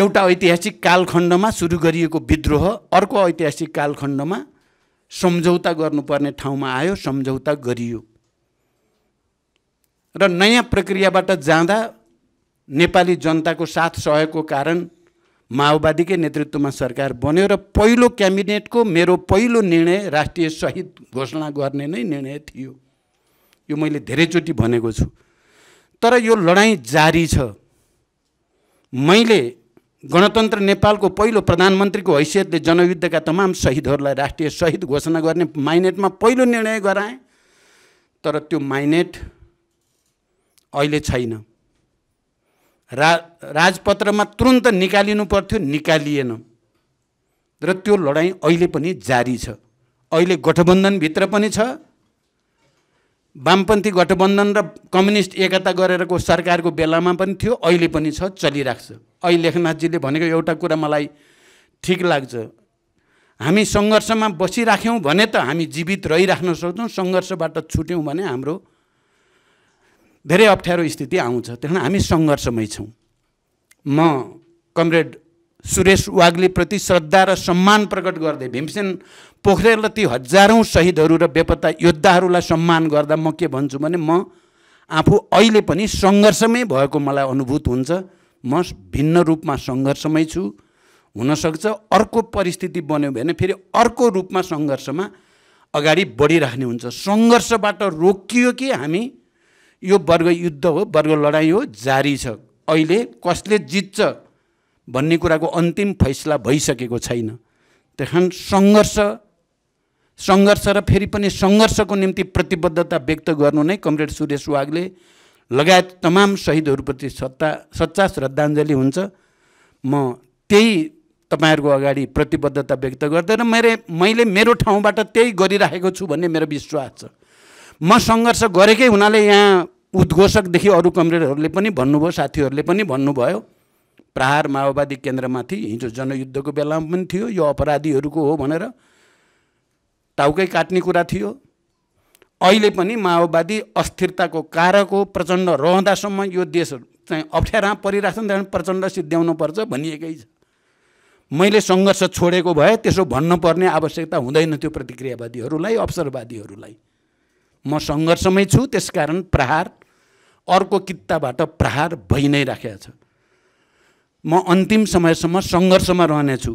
एउटा ऐतिहासिक कालखण्डमा सुरु गरिएको विद्रोह अर्को ऐतिहासिक कालखण्डमा सम्झौता गर्नुपर्ने ठाउँमा आयो सम्झौता गरियो र नयाँ प्रक्रियाबाट जाँदा नेपाली जनताको साथ सहयोगको कारण माओवादीकै नेतृत्वमा सरकार बन्यो र पहिलो क्याबिनेटको मेरो पहिलो निर्णय राष्ट्रिय सहित घोषणा गर्ने नै निर्णय थियो यो मैले धेरैचोटि भनेको छु तर यो लडाइँ जारी छ मैले गणतन्त्र नेपालको पहिलो प्रधानमन्त्रीको हैसियतले जनयुद्धका तमाम शहीदहरूलाई राष्ट्रिय शहीद घोषणा गर्ने माइनेटमा पहिलो निर्णय गराएँ तर त्यो माइनेट अहिले छैन रा राजपत्रमा तुरन्त निकालिनु पर्थ्यो निकालिएन र त्यो लडाइँ अहिले पनि जारी छ अहिले गठबन्धनभित्र पनि छ वामपन्थी गठबन्धन र कम्युनिस्ट एकता गरेरको सरकारको बेलामा पनि थियो अहिले पनि छ चलिरहेको छ अहिले लेखनाथजीले भनेको एउटा कुरा मलाई ठिक लाग्छ हामी सङ्घर्षमा बसिराख्यौँ भने त हामी जीवित रहिराख्न सक्छौँ सङ्घर्षबाट छुट्यौँ भने हाम्रो धेरै अप्ठ्यारो स्थिति आउँछ त्यस हामी सङ्घर्षमै छौँ म कमरेड सुरेश वाग्लेप्रति श्रद्धा र सम्मान प्रकट गर्दै भीमसेन पोखरेल ती हजारौँ शहीदहरू र बेपत्ता योद्धाहरूलाई सम्मान गर्दा म के भन्छु भने म आफू अहिले पनि सङ्घर्षमै भएको मलाई अनुभूत हुन्छ म भिन्न रूपमा सङ्घर्षमै छु हुनसक्छ अर्को परिस्थिति बन्यो भने फेरि अर्को रूपमा सङ्घर्षमा अगाडि बढिराख्ने हुन्छ सङ्घर्षबाट रोकियो कि हामी यो वर्ग युद्ध हो वर्ग लडाइँ हो जारी छ अहिले कसले जित्छ भन्ने कुराको अन्तिम फैसला भइसकेको छैन त्यहाँ सङ्घर्ष सङ्घर्ष र फेरि पनि सङ्घर्षको निम्ति प्रतिबद्धता व्यक्त गर्नु नै कमरेड सूर्य सुहागले लगायत तमाम शहीदहरूप्रति सत्ता सच्चा श्रद्धाञ्जली हुन्छ म त्यही तपाईँहरूको अगाडि प्रतिबद्धता व्यक्त गर्दै र मेरो मैले मेरो ठाउँबाट त्यही गरिराखेको छु भन्ने मेरो विश्वास छ म सङ्घर्ष गरेकै हुनाले यहाँ उद्घोषकदेखि अरू कमरेडहरूले पनि भन्नुभयो साथीहरूले पनि भन्नुभयो प्रहार माओवादी केन्द्रमाथि हिजो जनयुद्धको बेलामा पनि थियो यो अपराधीहरूको हो भनेर टाउकै काट्ने कुरा थियो अहिले पनि माओवादी अस्थिरताको कारक हो प्रचण्ड रहँदासम्म यो देश चाहिँ अप्ठ्यारा परिरहेको छ नि प्रचण्ड पर्छ भनिएकै छ मैले सङ्घर्ष छोडेको भए त्यसो भन्नुपर्ने आवश्यकता हुँदैन त्यो प्रतिक्रियावादीहरूलाई अवसरवादीहरूलाई म सङ्घर्षमै छु त्यसकारण प्रहार अर्को किताबाट प्रहार भइ नै राखेको छ म अन्तिम समयसम्म सङ्घर्षमा रहनेछु